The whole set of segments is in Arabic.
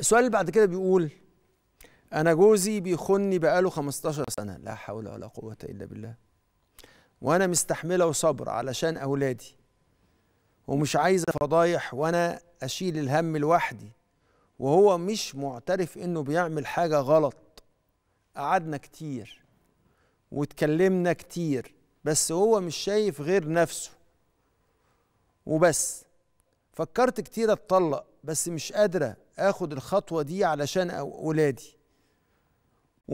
السؤال اللي بعد كده بيقول انا جوزي بيخني بقاله 15 سنه لا حول ولا قوه الا بالله وانا مستحمله وصبر علشان اولادي ومش عايزه فضايح وانا اشيل الهم لوحدي وهو مش معترف انه بيعمل حاجه غلط قعدنا كتير واتكلمنا كتير بس هو مش شايف غير نفسه وبس فكرت كتير اتطلق بس مش قادره اخد الخطوه دي علشان اولادي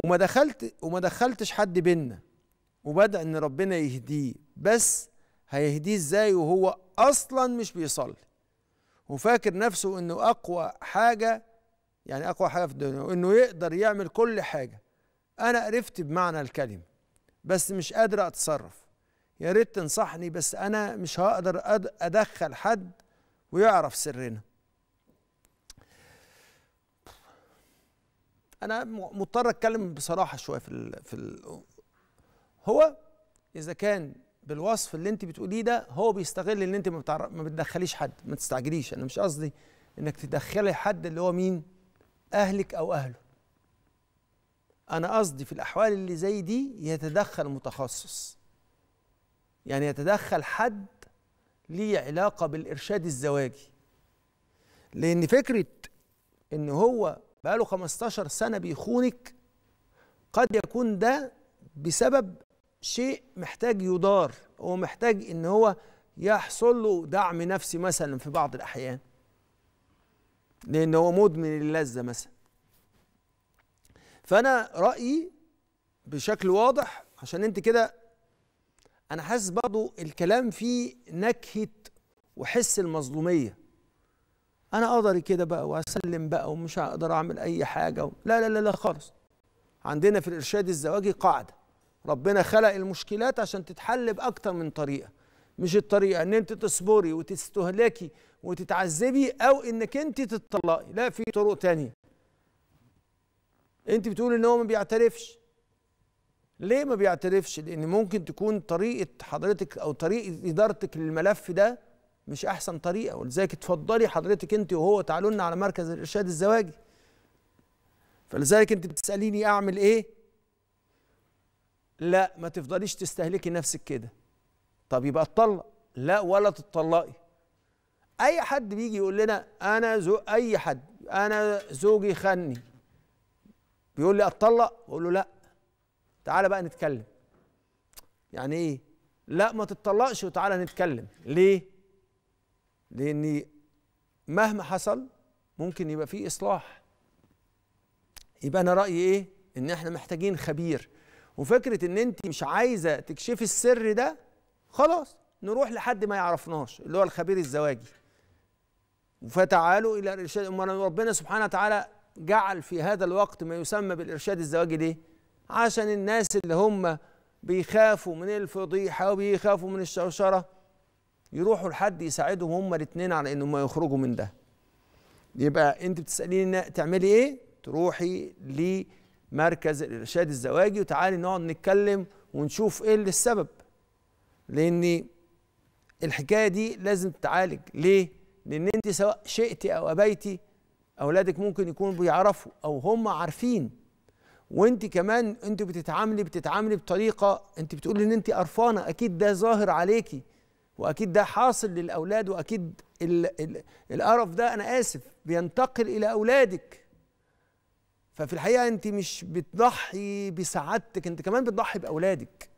وما دخلت وما دخلتش حد بينا وبدا ان ربنا يهديه بس هيهديه ازاي وهو اصلا مش بيصلي وفاكر نفسه انه اقوى حاجه يعني اقوى حاجه في الدنيا وانه يقدر يعمل كل حاجه انا قرفت بمعنى الكلمه بس مش قادر اتصرف يا ريت تنصحني بس انا مش هقدر ادخل حد ويعرف سرنا انا مضطر اتكلم بصراحه شويه في الـ في الـ هو اذا كان بالوصف اللي انت بتقوليه ده هو بيستغل ان انت ما, ما بتدخليش حد ما تستعجليش انا مش قصدي انك تدخلي حد اللي هو مين اهلك او اهله انا قصدي في الاحوال اللي زي دي يتدخل متخصص يعني يتدخل حد ليه علاقه بالارشاد الزواجي لان فكره ان هو بقاله 15 سنة بيخونك قد يكون ده بسبب شيء محتاج يدار هو محتاج ان هو يحصل له دعم نفسي مثلا في بعض الاحيان لان هو مدمن اللذة مثلا فانا رأيي بشكل واضح عشان انت كده انا حاسس برضه الكلام فيه نكهة وحس المظلومية انا اقدر كده بقى واسلم بقى ومش هقدر اعمل اي حاجه و... لا لا لا لا خالص عندنا في الارشاد الزواجي قاعده ربنا خلق المشكلات عشان تتحل باكتر من طريقه مش الطريقه ان انت تصبري وتستهلكي وتتعذبي او انك انت تتطلقي لا في طرق تانية انت بتقول ان هو ما بيعترفش ليه ما بيعترفش لان ممكن تكون طريقه حضرتك او طريقه ادارتك للملف ده مش احسن طريقه ولذلك اتفضلي حضرتك انت وهو تعالوا لنا على مركز الارشاد الزواجي فلذلك انت بتساليني اعمل ايه لا ما تفضليش تستهلكي نفسك كده طب يبقى اتطلق لا ولا تتطلقي اي حد بيجي يقول لنا انا زو اي حد انا زوجي خني بيقول لي اتطلق بقول له لا تعالى بقى نتكلم يعني ايه لا ما تتطلقش وتعالى نتكلم ليه لاني مهما حصل ممكن يبقى فيه اصلاح يبقى انا رايي ايه ان احنا محتاجين خبير وفكره ان انت مش عايزه تكشفي السر ده خلاص نروح لحد ما يعرفناش اللي هو الخبير الزواجي فتعالوا الى الارشاد امال ربنا سبحانه وتعالى جعل في هذا الوقت ما يسمى بالارشاد الزواجي ليه عشان الناس اللي هم بيخافوا من الفضيحه وبيخافوا من الشوشره يروحوا لحد يساعدهم هما الاثنين على انهم يخرجوا من ده يبقى انت بتساليني تعملي ايه تروحي لمركز الارشاد الزواجي وتعالي نقعد نتكلم ونشوف ايه اللي السبب لان الحكايه دي لازم تتعالج ليه لان انت سواء شئتي او ابيتي اولادك ممكن يكونوا بيعرفوا او هم عارفين وانت كمان انت بتتعاملي بتتعاملي بطريقه انت بتقولي ان انت قرفانه اكيد ده ظاهر عليكي واكيد ده حاصل للاولاد واكيد القرف ده انا اسف بينتقل الى اولادك ففي الحقيقه انت مش بتضحي بسعادتك انت كمان بتضحي باولادك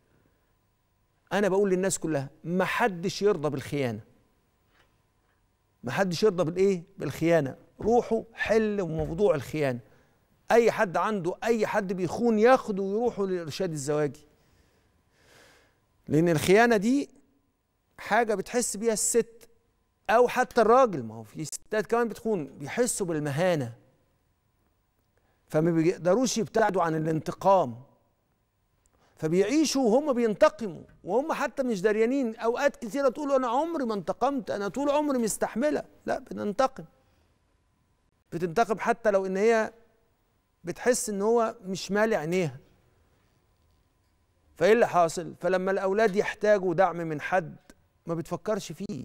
انا بقول للناس كلها ما حدش يرضى بالخيانه ما حدش يرضى بالايه بالخيانه روحوا حل موضوع الخيانه اي حد عنده اي حد بيخون ياخده ويروحوا للارشاد الزواجي لان الخيانه دي حاجه بتحس بيها الست او حتى الراجل ما هو في ستات كمان بتخون بيحسوا بالمهانه فما بيقدروش يبتعدوا عن الانتقام فبيعيشوا وهم بينتقموا وهم حتى مش داريانين اوقات كثيره تقولوا انا عمري ما انتقمت انا طول عمري مستحمله لا بننتقم بتنتقم حتى لو ان هي بتحس ان هو مش مالي عينيها فايه اللي حاصل فلما الاولاد يحتاجوا دعم من حد ما بتفكرش فيه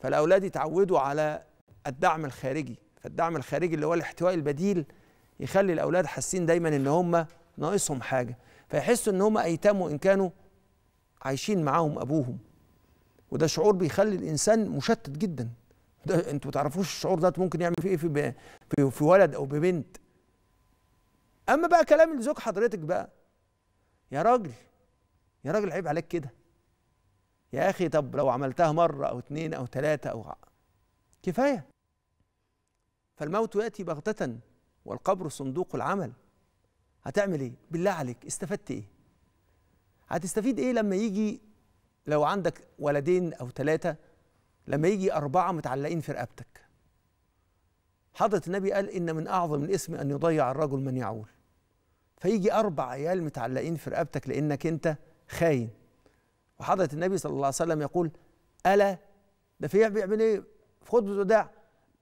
فالاولاد يتعودوا على الدعم الخارجي فالدعم الخارجي اللي هو الاحتواء البديل يخلي الاولاد حاسين دايما ان هم ناقصهم حاجه فيحسوا ان هم ايتام وان كانوا عايشين معاهم ابوهم وده شعور بيخلي الانسان مشتت جدا ده انتوا ما تعرفوش الشعور ده ممكن يعمل فيه ايه في, في في ولد او ببنت اما بقى كلام لزوج حضرتك بقى يا راجل يا راجل عيب عليك كده يا أخي طب لو عملتها مرة أو اتنين أو تلاتة أو كفاية فالموت يأتي بغتة والقبر صندوق العمل هتعمل إيه؟ بالله عليك استفدت إيه؟ هتستفيد إيه لما يجي لو عندك ولدين أو تلاتة لما يجي أربعة متعلقين في رقبتك حضرة النبي قال إن من أعظم الإسم أن يضيع الرجل من يعول فيجي أربع عيال متعلقين في رقبتك لأنك أنت خاين وحضرة النبي صلى الله عليه وسلم يقول ألا ده في بيعمل إيه في خطبة الوداع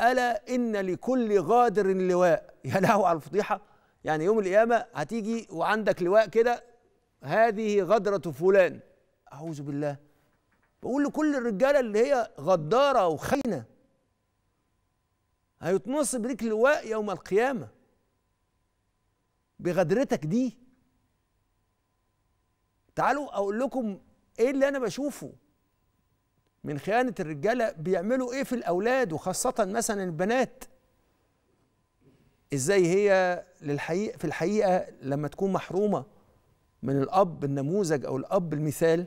ألا إن لكل غادر لواء يا له على الفضيحة يعني يوم القيامة هتيجي وعندك لواء كده هذه غدرة فلان أعوذ بالله بقول لكل الرجالة اللي هي غدارة وخاينة هيتنصب ليك لواء يوم القيامة بغدرتك دي تعالوا أقول لكم ايه اللي انا بشوفه من خيانه الرجاله بيعملوا ايه في الاولاد وخاصه مثلا البنات ازاي هي للحقيقه في الحقيقه لما تكون محرومه من الاب النموذج او الاب المثال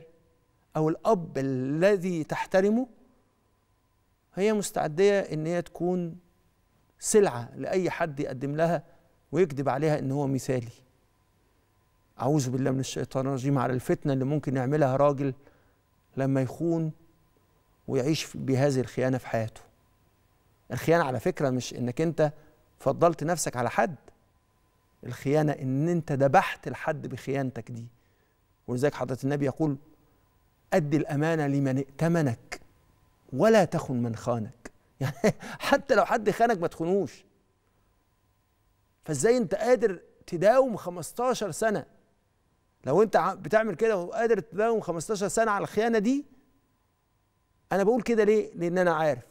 او الاب الذي تحترمه هي مستعديه ان هي تكون سلعه لاي حد يقدم لها ويكذب عليها ان هو مثالي أعوذ بالله من الشيطان الرجيم على الفتنة اللي ممكن يعملها راجل لما يخون ويعيش بهذه الخيانة في حياته الخيانة على فكرة مش إنك أنت فضلت نفسك على حد الخيانة إن أنت ذبحت الحد بخيانتك دي ولذلك حضرة النبي يقول أدي الأمانة لمن ائتمنك ولا تخن من خانك يعني حتى لو حد خانك ما تخنوش فازاي انت قادر تداوم 15 سنه لو انت بتعمل كده وقادر تداوم 15 سنه على الخيانه دي انا بقول كده ليه لان انا عارف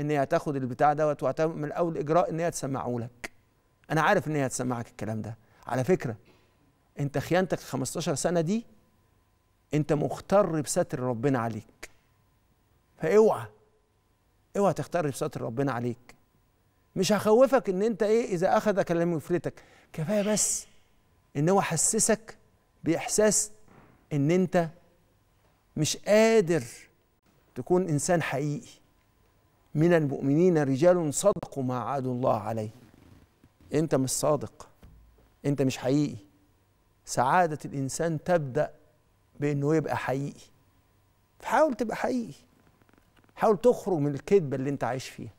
ان هي هتاخد البتاع دوت وهتعمل اول اجراء ان هي تسمعه لك انا عارف ان هي هتسمعك الكلام ده على فكره انت خيانتك 15 سنه دي انت مغتر بستر ربنا عليك فاوعى اوعى تختار بستر ربنا عليك مش هخوفك ان انت ايه اذا اخذك لم يفلتك كفايه بس ان هو حسسك باحساس ان انت مش قادر تكون انسان حقيقي من المؤمنين رجال صدقوا ما عادوا الله عليه انت مش صادق انت مش حقيقي سعاده الانسان تبدا بانه يبقى حقيقي فحاول تبقى حقيقي حاول تخرج من الكذبه اللي انت عايش فيها